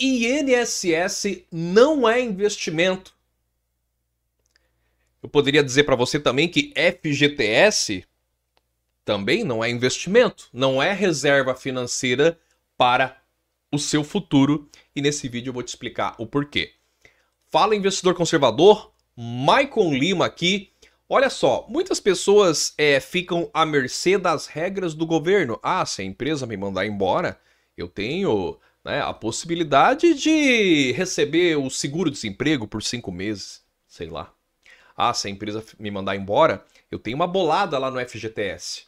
INSS não é investimento. Eu poderia dizer para você também que FGTS também não é investimento, não é reserva financeira para o seu futuro e nesse vídeo eu vou te explicar o porquê. Fala investidor conservador, Maicon Lima aqui. Olha só, muitas pessoas é, ficam à mercê das regras do governo. Ah, se a empresa me mandar embora, eu tenho né, a possibilidade de receber o seguro-desemprego por cinco meses, sei lá. Ah, se a empresa me mandar embora, eu tenho uma bolada lá no FGTS.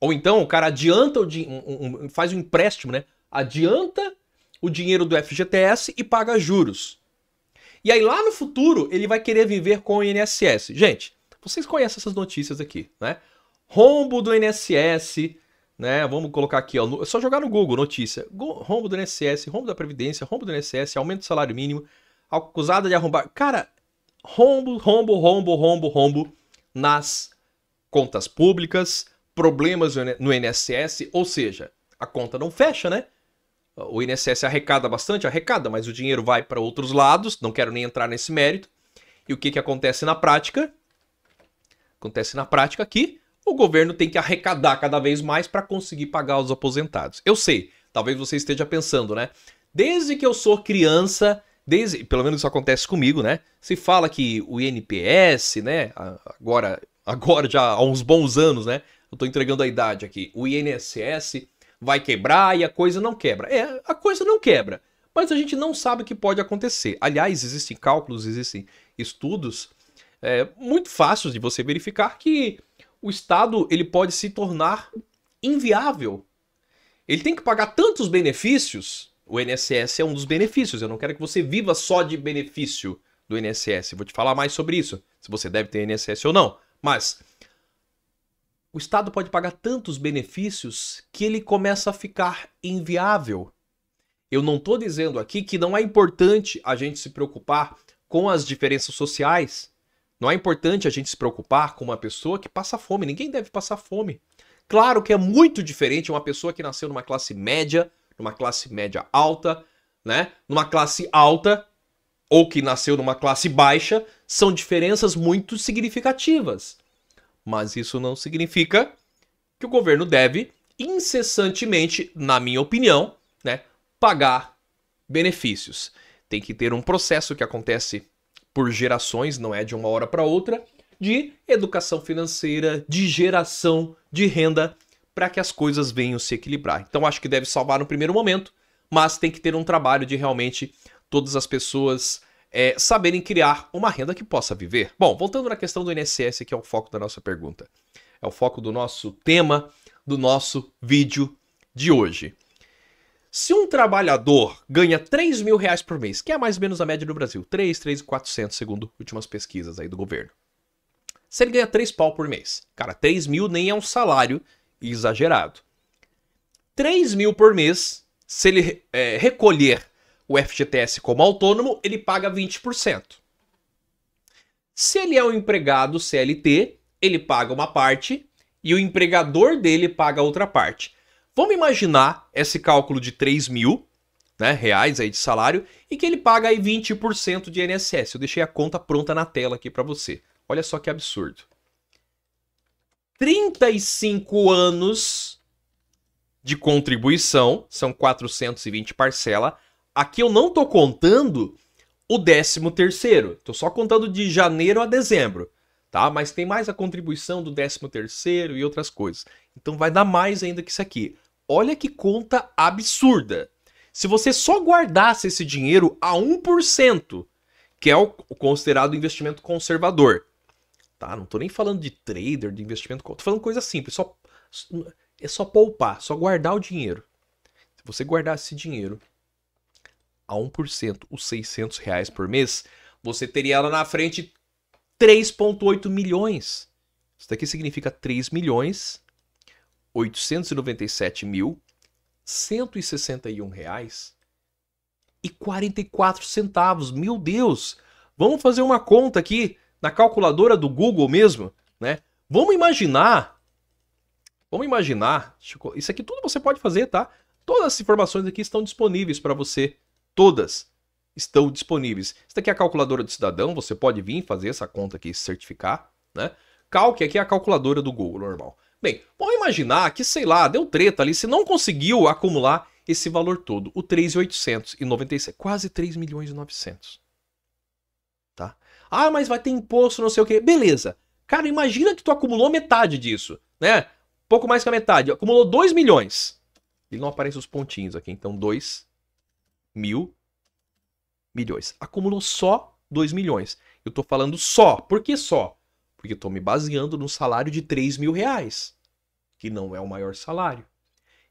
Ou então o cara adianta, o um, um, faz um empréstimo, né? Adianta o dinheiro do FGTS e paga juros. E aí lá no futuro ele vai querer viver com o INSS. Gente, vocês conhecem essas notícias aqui, né? Rombo do INSS, né? Vamos colocar aqui, ó, no, é só jogar no Google notícia. Rombo do INSS, rombo da previdência, rombo do INSS, aumento do salário mínimo, acusada de arrombar. Cara, rombo, rombo, rombo, rombo, rombo nas contas públicas, problemas no INSS, ou seja, a conta não fecha, né? O INSS arrecada bastante, arrecada, mas o dinheiro vai para outros lados, não quero nem entrar nesse mérito. E o que, que acontece na prática? Acontece na prática aqui o governo tem que arrecadar cada vez mais para conseguir pagar os aposentados. Eu sei, talvez você esteja pensando, né? Desde que eu sou criança, desde, pelo menos isso acontece comigo, né? Se fala que o INPS, né, agora, agora já há uns bons anos, né? Eu tô entregando a idade aqui. O INSS vai quebrar e a coisa não quebra. É, a coisa não quebra, mas a gente não sabe o que pode acontecer. Aliás, existem cálculos, existem estudos é, muito fáceis de você verificar que o Estado ele pode se tornar inviável. Ele tem que pagar tantos benefícios. O INSS é um dos benefícios. Eu não quero que você viva só de benefício do INSS. Vou te falar mais sobre isso, se você deve ter INSS ou não. Mas o Estado pode pagar tantos benefícios que ele começa a ficar inviável. Eu não estou dizendo aqui que não é importante a gente se preocupar com as diferenças sociais, não é importante a gente se preocupar com uma pessoa que passa fome. Ninguém deve passar fome. Claro que é muito diferente uma pessoa que nasceu numa classe média, numa classe média alta, né? Numa classe alta ou que nasceu numa classe baixa, são diferenças muito significativas. Mas isso não significa que o governo deve incessantemente, na minha opinião, né, pagar benefícios. Tem que ter um processo que acontece por gerações, não é de uma hora para outra, de educação financeira, de geração de renda, para que as coisas venham se equilibrar. Então acho que deve salvar no primeiro momento, mas tem que ter um trabalho de realmente todas as pessoas é, saberem criar uma renda que possa viver. Bom, voltando na questão do INSS, que é o foco da nossa pergunta, é o foco do nosso tema, do nosso vídeo de hoje. Se um trabalhador ganha 3 mil reais por mês, que é mais ou menos a média do Brasil, 3, 3 e 400, segundo últimas pesquisas aí do governo. Se ele ganha 3 pau por mês, cara, 3 mil nem é um salário exagerado. 3 mil por mês, se ele é, recolher o FGTS como autônomo, ele paga 20%. Se ele é um empregado CLT, ele paga uma parte e o empregador dele paga outra parte. Vamos imaginar esse cálculo de 3 mil né, reais aí de salário e que ele paga aí 20% de INSS. Eu deixei a conta pronta na tela aqui para você. Olha só que absurdo. 35 anos de contribuição, são 420 parcela. Aqui eu não tô contando o 13 terceiro, tô só contando de janeiro a dezembro, tá? Mas tem mais a contribuição do 13 terceiro e outras coisas. Então vai dar mais ainda que isso aqui. Olha que conta absurda. Se você só guardasse esse dinheiro a 1%, que é o considerado investimento conservador, tá? Não tô nem falando de trader, de investimento, tô falando coisa simples, só é só poupar, só guardar o dinheiro. Se você guardasse esse dinheiro a 1%, os 600 reais por mês, você teria lá na frente 3,8 milhões. Isso daqui significa 3 milhões R$ reais e centavos. Meu Deus! Vamos fazer uma conta aqui na calculadora do Google mesmo, né? Vamos imaginar. Vamos imaginar. Isso aqui tudo você pode fazer, tá? Todas as informações aqui estão disponíveis para você. Todas estão disponíveis. Isso aqui é a calculadora do cidadão. Você pode vir fazer essa conta aqui e certificar, né? Calque aqui é a calculadora do Google, normal. Bem, vamos imaginar que, sei lá, deu treta ali, se não conseguiu acumular esse valor todo, o 3.896, quase 3 milhões e 900. Tá? Ah, mas vai ter imposto, não sei o quê. Beleza. Cara, imagina que tu acumulou metade disso, né? Pouco mais que a metade, acumulou 2 milhões. Ele não aparece os pontinhos aqui, então 2 mil milhões. Acumulou só 2 milhões. Eu tô falando só. Por que só? Porque eu tô me baseando no salário de 3 mil reais que não é o maior salário.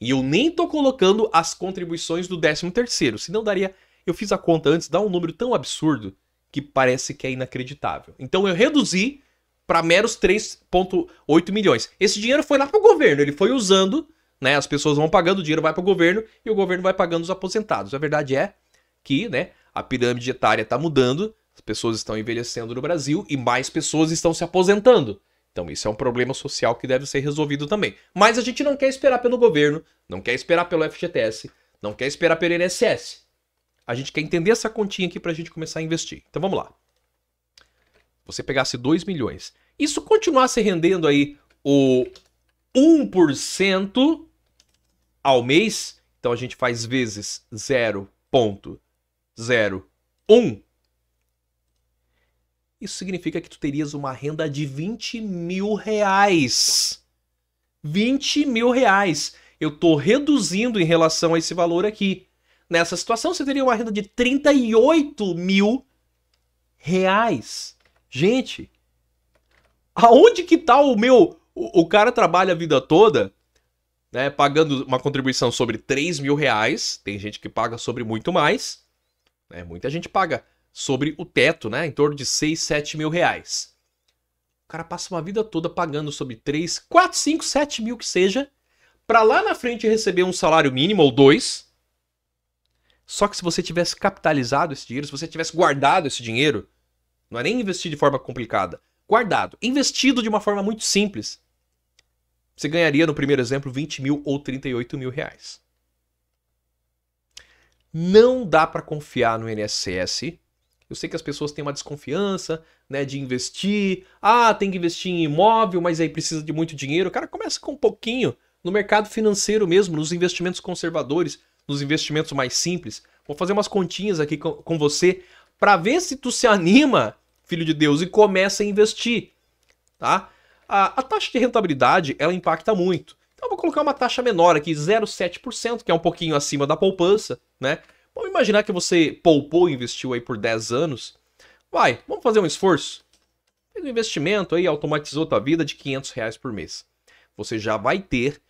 E eu nem estou colocando as contribuições do 13º, senão daria... Eu fiz a conta antes, dá um número tão absurdo que parece que é inacreditável. Então eu reduzi para meros 3,8 milhões. Esse dinheiro foi lá para o governo, ele foi usando, né? As pessoas vão pagando, o dinheiro vai para o governo e o governo vai pagando os aposentados. A verdade é que, né, a pirâmide etária está mudando, as pessoas estão envelhecendo no Brasil e mais pessoas estão se aposentando. Então isso é um problema social que deve ser resolvido também. Mas a gente não quer esperar pelo governo, não quer esperar pelo FGTS, não quer esperar pelo INSS. A gente quer entender essa continha aqui para a gente começar a investir. Então vamos lá. Você pegasse 2 milhões, isso continuasse rendendo aí o 1% ao mês, então a gente faz vezes 0.01 isso significa que tu terias uma renda de 20 mil reais. 20 mil reais. Eu estou reduzindo em relação a esse valor aqui. Nessa situação, você teria uma renda de 38 mil reais. Gente, aonde que tá o meu. O, o cara trabalha a vida toda, né? Pagando uma contribuição sobre 3 mil reais. Tem gente que paga sobre muito mais. Né, muita gente paga sobre o teto, né? Em torno de 6, 7 mil reais. O cara passa uma vida toda pagando sobre 3, 4, 5, 7 mil que seja, para lá na frente receber um salário mínimo ou dois. Só que se você tivesse capitalizado esse dinheiro, se você tivesse guardado esse dinheiro, não é nem investir de forma complicada, guardado, investido de uma forma muito simples, você ganharia, no primeiro exemplo, 20 mil ou 38 mil reais. Não dá para confiar no INSS eu sei que as pessoas têm uma desconfiança, né, de investir. Ah, tem que investir em imóvel, mas aí precisa de muito dinheiro. Cara, começa com um pouquinho no mercado financeiro mesmo, nos investimentos conservadores, nos investimentos mais simples. Vou fazer umas continhas aqui com, com você para ver se tu se anima, filho de Deus, e começa a investir, tá? A, a taxa de rentabilidade, ela impacta muito. Então eu vou colocar uma taxa menor aqui, 0,7%, que é um pouquinho acima da poupança, né? Vamos imaginar que você poupou, investiu aí por 10 anos. Vai, vamos fazer um esforço. Fez um investimento aí, automatizou tua vida de 500 reais por mês. Você já vai ter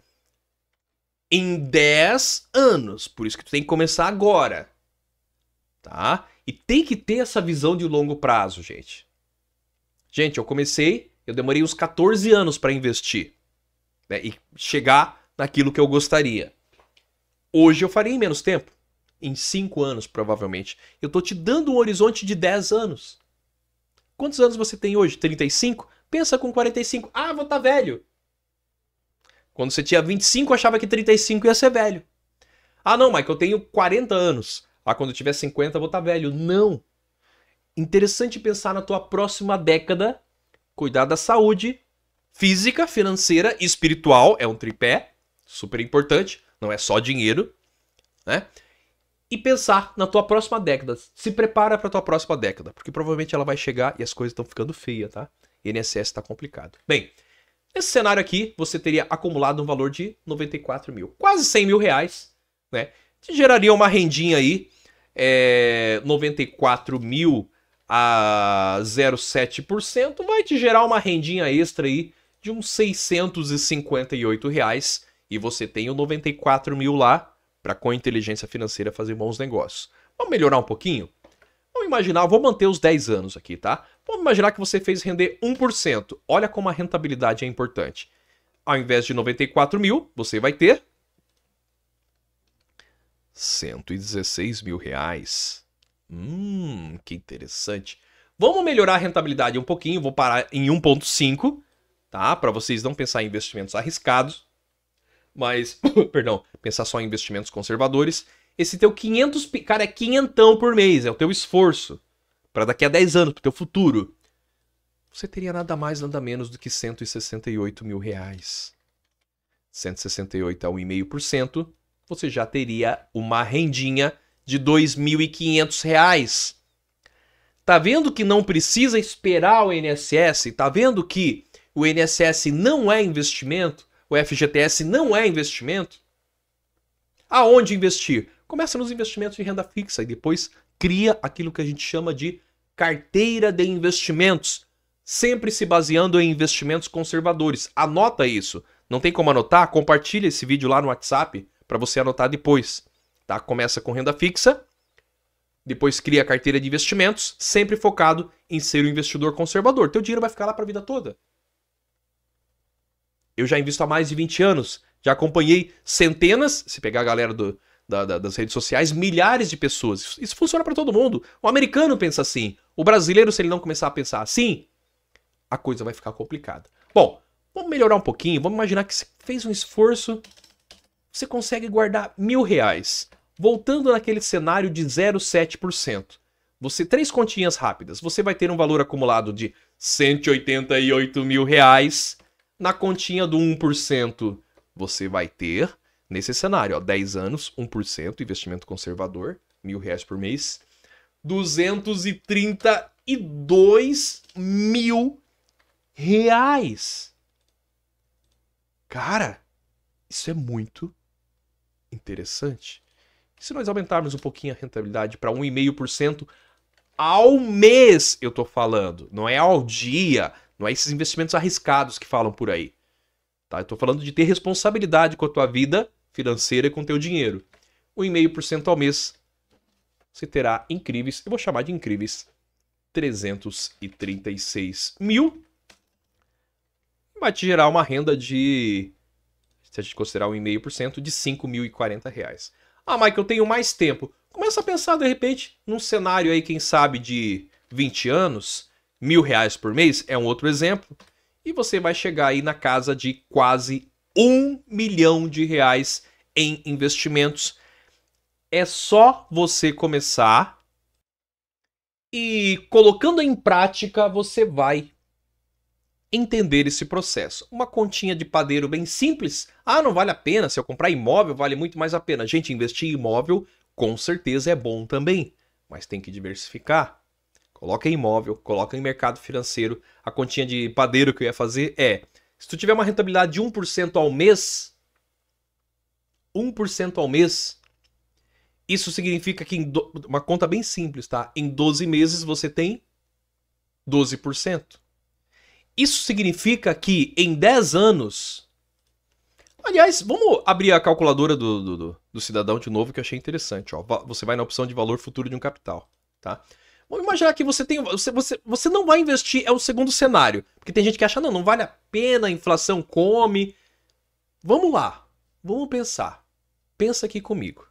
em 10 anos. Por isso que tu tem que começar agora. Tá? E tem que ter essa visão de longo prazo, gente. Gente, eu comecei, eu demorei uns 14 anos para investir né, e chegar naquilo que eu gostaria. Hoje eu farei em menos tempo em 5 anos, provavelmente. Eu estou te dando um horizonte de 10 anos. Quantos anos você tem hoje? 35? Pensa com 45. Ah, vou estar tá velho. Quando você tinha 25, achava que 35 ia ser velho. Ah, não, Mike, eu tenho 40 anos. Ah, quando eu tiver 50, eu vou estar tá velho. Não. Interessante pensar na tua próxima década, cuidar da saúde física, financeira e espiritual, é um tripé, super importante, não é só dinheiro, né? e pensar na tua próxima década. Se prepara para tua próxima década, porque provavelmente ela vai chegar e as coisas estão ficando feias, tá? INSS está complicado. Bem, nesse cenário aqui, você teria acumulado um valor de 94 mil, quase 100 mil reais, né? Te geraria uma rendinha aí, é, 94 mil a 0,7%, vai te gerar uma rendinha extra aí de uns 658 reais, e você tem o 94 mil lá, para com a inteligência financeira fazer bons negócios. Vamos melhorar um pouquinho? Vamos imaginar, vou manter os 10 anos aqui, tá? Vamos imaginar que você fez render 1%. Olha como a rentabilidade é importante. Ao invés de 94 mil, você vai ter 116 mil reais. Hum, que interessante. Vamos melhorar a rentabilidade um pouquinho, vou parar em 1.5, tá? Para vocês não pensar em investimentos arriscados mas, perdão, pensar só em investimentos conservadores, esse teu 500, cara, é quinhentão por mês, é o teu esforço para daqui a 10 anos, pro teu futuro. Você teria nada mais, nada menos do que 168 mil reais. 168 a 1,5%, você já teria uma rendinha de 2.500 reais. Tá vendo que não precisa esperar o INSS? Tá vendo que o INSS não é investimento? o FGTS não é investimento, aonde investir? Começa nos investimentos de renda fixa e depois cria aquilo que a gente chama de carteira de investimentos, sempre se baseando em investimentos conservadores. Anota isso. Não tem como anotar? Compartilha esse vídeo lá no WhatsApp para você anotar depois. Tá? Começa com renda fixa, depois cria a carteira de investimentos, sempre focado em ser um investidor conservador. Teu dinheiro vai ficar lá para a vida toda. Eu já invisto há mais de 20 anos. Já acompanhei centenas, se pegar a galera do, da, da, das redes sociais, milhares de pessoas. Isso funciona para todo mundo. O americano pensa assim. O brasileiro, se ele não começar a pensar assim, a coisa vai ficar complicada. Bom, vamos melhorar um pouquinho. Vamos imaginar que você fez um esforço, você consegue guardar mil reais. Voltando naquele cenário de 0,7%. Você, três continhas rápidas, você vai ter um valor acumulado de 188 mil reais na continha do 1%, você vai ter, nesse cenário, ó, 10 anos, 1%, investimento conservador, mil reais por mês, 232 mil reais. Cara, isso é muito interessante. E se nós aumentarmos um pouquinho a rentabilidade para 1,5% ao mês, eu tô falando, não é ao dia, não é esses investimentos arriscados que falam por aí. Tá? Eu estou falando de ter responsabilidade com a tua vida financeira e com o teu dinheiro. 1,5% ao mês você terá incríveis, eu vou chamar de incríveis, 336 mil. Vai te gerar uma renda de, se a gente considerar 1,5%, de 5.040 reais. Ah, Mike, eu tenho mais tempo. Começa a pensar, de repente, num cenário aí, quem sabe, de 20 anos, mil reais por mês, é um outro exemplo, e você vai chegar aí na casa de quase um milhão de reais em investimentos. É só você começar e colocando em prática você vai entender esse processo. Uma continha de padeiro bem simples. Ah, não vale a pena. Se eu comprar imóvel, vale muito mais a pena. Gente, investir em imóvel com certeza é bom também, mas tem que diversificar coloca em imóvel, coloca em mercado financeiro. A continha de padeiro que eu ia fazer é: se tu tiver uma rentabilidade de 1% ao mês, 1% ao mês, isso significa que, do... uma conta bem simples, tá? Em 12 meses você tem 12%. Isso significa que em 10 anos. Aliás, vamos abrir a calculadora do, do, do, do cidadão de novo que eu achei interessante. Ó. Você vai na opção de valor futuro de um capital. Tá? Vamos imaginar que você tem. Você, você, você não vai investir, é o segundo cenário. Porque tem gente que acha, não, não vale a pena, a inflação come. Vamos lá. Vamos pensar. Pensa aqui comigo.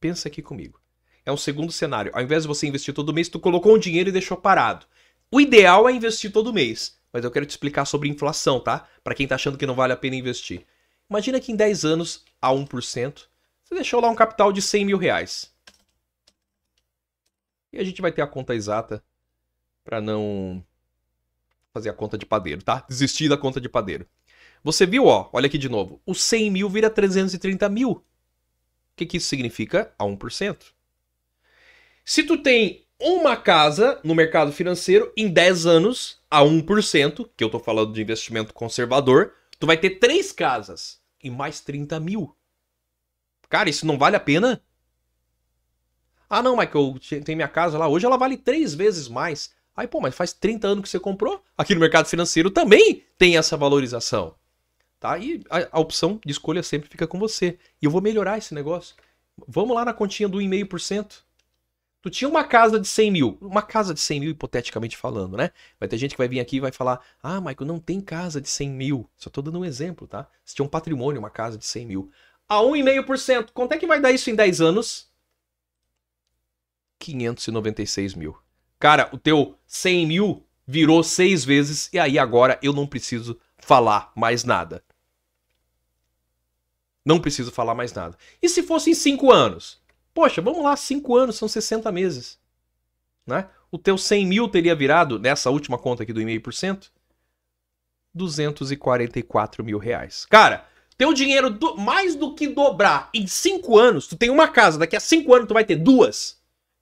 Pensa aqui comigo. É um segundo cenário. Ao invés de você investir todo mês, tu colocou um dinheiro e deixou parado. O ideal é investir todo mês. Mas eu quero te explicar sobre inflação, tá? Para quem tá achando que não vale a pena investir. Imagina que em 10 anos, a 1%, você deixou lá um capital de 100 mil reais. E a gente vai ter a conta exata para não fazer a conta de padeiro, tá? Desistir da conta de padeiro. Você viu, ó, olha aqui de novo. O 100 mil vira 330 mil. O que, que isso significa? A 1%. Se tu tem uma casa no mercado financeiro em 10 anos a 1%, que eu tô falando de investimento conservador, tu vai ter três casas e mais 30 mil. Cara, isso não vale a pena? Ah, não, Michael, tem minha casa lá, hoje ela vale três vezes mais. Aí, pô, mas faz 30 anos que você comprou. Aqui no mercado financeiro também tem essa valorização. Tá? E a, a opção de escolha sempre fica com você. E eu vou melhorar esse negócio. Vamos lá na continha do 1,5%. Tu tinha uma casa de 100 mil, uma casa de 100 mil, hipoteticamente falando, né? Vai ter gente que vai vir aqui e vai falar: Ah, Michael, não tem casa de 100 mil. Só tô dando um exemplo, tá? Você tinha um patrimônio, uma casa de 100 mil. A 1,5%, quanto é que vai dar isso em 10 anos? 596 mil. Cara, o teu 100 mil virou seis vezes e aí agora eu não preciso falar mais nada. Não preciso falar mais nada. E se fosse em cinco anos? Poxa, vamos lá, cinco anos são 60 meses. Né? O teu 100 mil teria virado, nessa última conta aqui do por cento 244 mil reais. Cara, teu dinheiro do, mais do que dobrar em cinco anos, tu tem uma casa, daqui a cinco anos tu vai ter duas.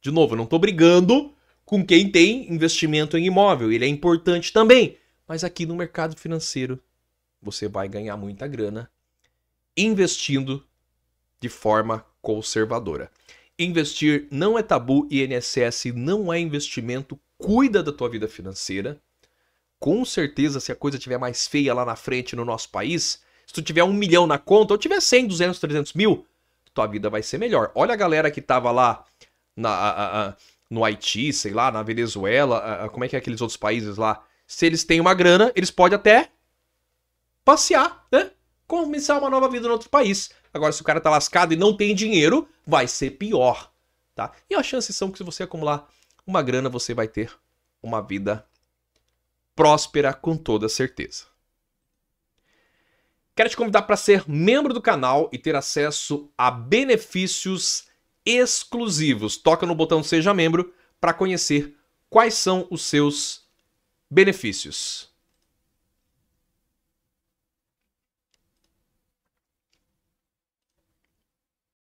De novo, eu não estou brigando com quem tem investimento em imóvel, ele é importante também. Mas aqui no mercado financeiro, você vai ganhar muita grana investindo de forma conservadora. Investir não é tabu, INSS não é investimento, cuida da tua vida financeira. Com certeza, se a coisa tiver mais feia lá na frente no nosso país, se tu tiver um milhão na conta, ou tiver 100, 200, 300 mil, tua vida vai ser melhor. Olha a galera que tava lá na, a, a, no Haiti, sei lá, na Venezuela, a, como é que é aqueles outros países lá? Se eles têm uma grana, eles podem até passear, né? Começar uma nova vida no outro país. Agora, se o cara tá lascado e não tem dinheiro, vai ser pior, tá? E as chances são que se você acumular uma grana, você vai ter uma vida próspera com toda certeza. Quero te convidar para ser membro do canal e ter acesso a benefícios exclusivos. Toca no botão Seja Membro para conhecer quais são os seus benefícios.